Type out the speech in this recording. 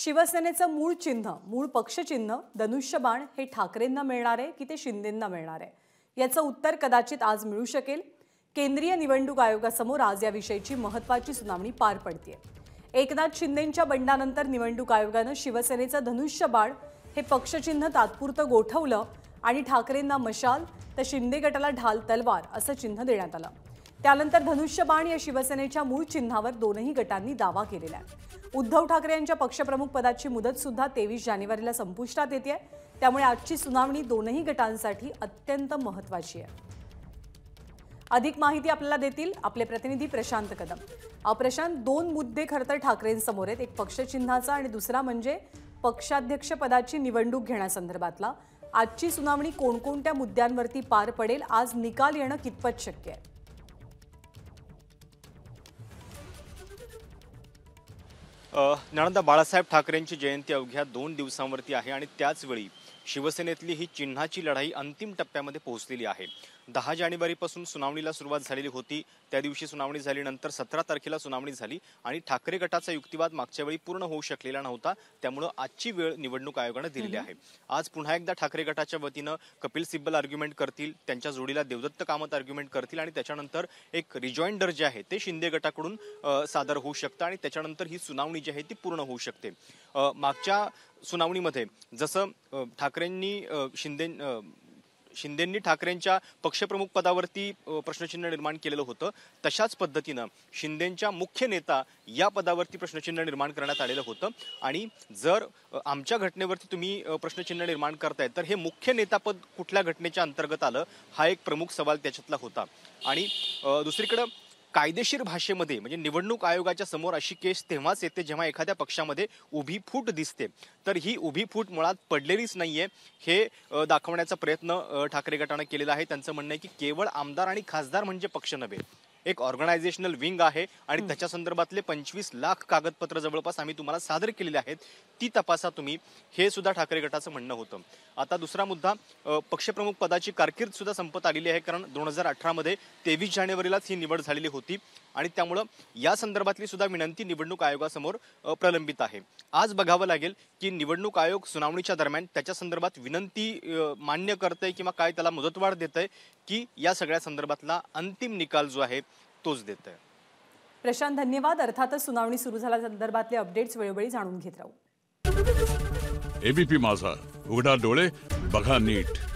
शिवसेनेचं मूळ चिन्ह मूळ पक्षचिन्ह धनुष्यबाण हे ठाकरेंना मिळणार आहे की ते शिंदेंना मिळणार आहे याचं उत्तर कदाचित आज मिळू शकेल केंद्रीय निवडणूक आयोगासमोर आज याविषयीची महत्वाची सुनावणी पार पडतीये एकनाथ शिंदेंच्या बंडानंतर निवडणूक आयोगानं शिवसेनेचं धनुष्यबाण हे पक्षचिन्ह तात्पुरतं गोठवलं आणि ठाकरेंना मशाल तर शिंदे गटाला ढाल तलवार असं चिन्ह देण्यात आलं त्यानंतर धनुष्यबाण या शिवसेनेच्या मूळ चिन्हावर दोनही गटांनी दावा केलेला आहे उद्धव ठाकरे यांच्या पक्षप्रमुख पदाची मुदत सुद्धा तेवीस जानेवारीला संपुष्टात येते त्यामुळे आजची सुनावणी दोनही गटांसाठी अत्यंत महत्वाची आहे अधिक माहिती आपल्याला देतील आपले प्रतिनिधी प्रशांत कदम प्रशांत दोन मुद्दे खरं तर ठाकरेंसमोर आहेत एक पक्षचिन्हाचा आणि दुसरा म्हणजे पक्षाध्यक्ष पदाची निवडणूक घेण्यासंदर्भातला आजची सुनावणी कोणकोणत्या मुद्द्यांवरती पार पडेल आज निकाल येणं कितपत शक्य आहे नानंदा बाळासाहेब ठाकरेंची जयंती अवघ्या दोन दिवसांवरती आहे आणि त्याचवेळी शिवसेनेतली ही चिन्हाची लढाई अंतिम टप्प्यामध्ये पोहोचलेली आहे दहा जानेवारीपासून सुनावणीला सुरुवात झालेली होती त्या दिवशी सुनावणी झाल्यानंतर सतरा तारखेला सुनावणी झाली आणि ठाकरे गटाचा युक्तिवाद मागच्या वेळी पूर्ण होऊ शकलेला नव्हता त्यामुळं आजची वेळ निवडणूक आयोगानं दिलेली आहे आज पुन्हा एकदा ठाकरे गटाच्या वतीनं कपिल सिब्बल आर्ग्युमेंट करतील त्यांच्या जोडीला देवदत्त कामत आर्ग्युमेंट करतील आणि त्याच्यानंतर एक रिजॉइंडर जे आहे ते शिंदे गटाकडून सादर होऊ शकतं आणि त्याच्यानंतर ही सुनावणी जी आहे ती पूर्ण होऊ शकते मागच्या सुनावणीमध्ये जसं ठाकरेंनी शिंदे शिंदेंनी ठाकरेंच्या पक्षप्रमुख पदावरती प्रश्नचिन्ह निर्माण केलेलं होतं तशाच पद्धतीनं शिंदेंच्या मुख्य नेता या पदावरती प्रश्नचिन्ह निर्माण करण्यात आलेलं होतं आणि जर आमच्या घटनेवरती तुम्ही प्रश्नचिन्ह निर्माण करताय तर हे मुख्य नेतापद कुठल्या घटनेच्या अंतर्गत आलं हा एक प्रमुख सवाल त्याच्यातला होता आणि दुसरीकडं कायदेशीर भाषेमध्ये म्हणजे निवडणूक आयोगाच्या समोर अशी केस तेव्हाच येते जेव्हा एखाद्या पक्षामध्ये उभी फूट दिसते तर ही उभी फूट मुळात पडलेलीच नाही हे दाखवण्याचा प्रयत्न ठाकरे गटानं केलेला आहे त्यांचं म्हणणं आहे की केवळ आमदार आणि खासदार म्हणजे पक्ष नव्हे एक ऑर्गनायझेशनल विंग आहे आणि त्याच्या संदर्भातले पंचवीस लाख कागदपत्र जवळपास आम्ही तुम्हाला सादर केलेले आहेत ती तपासा तुम्ही हे सुद्धा ठाकरे गटाचं म्हणणं होतं आता दुसरा मुद्दा पक्षप्रमुख पदाची कारकीर्द सुद्धा संपत आलेली आहे कारण दोन हजार अठरामध्ये तेवीस जानेवारीलाच ही निवड झालेली होती आणि त्यामुळं या संदर्भातली सुद्धा विनंती निवडणूक आयोगासमोर प्रलंबित आहे आज बघावं लागेल की निवडणूक आयोग सुनावणीच्या दरम्यान त्याच्या संदर्भात विनंती मान्य करत आहे किंवा काय त्याला मुदतवाढ देत आहे की या सगळ्या संदर्भातला अंतिम निकाल जो आहे तोच देत आहे प्रशांत धन्यवाद अर्थातच सुनावणी सुरू झाल्या संदर्भातले अपडेट्स वेळोवेळी जाणून घेत राहू एबीपी माझा उघडा डोळे बघा नीट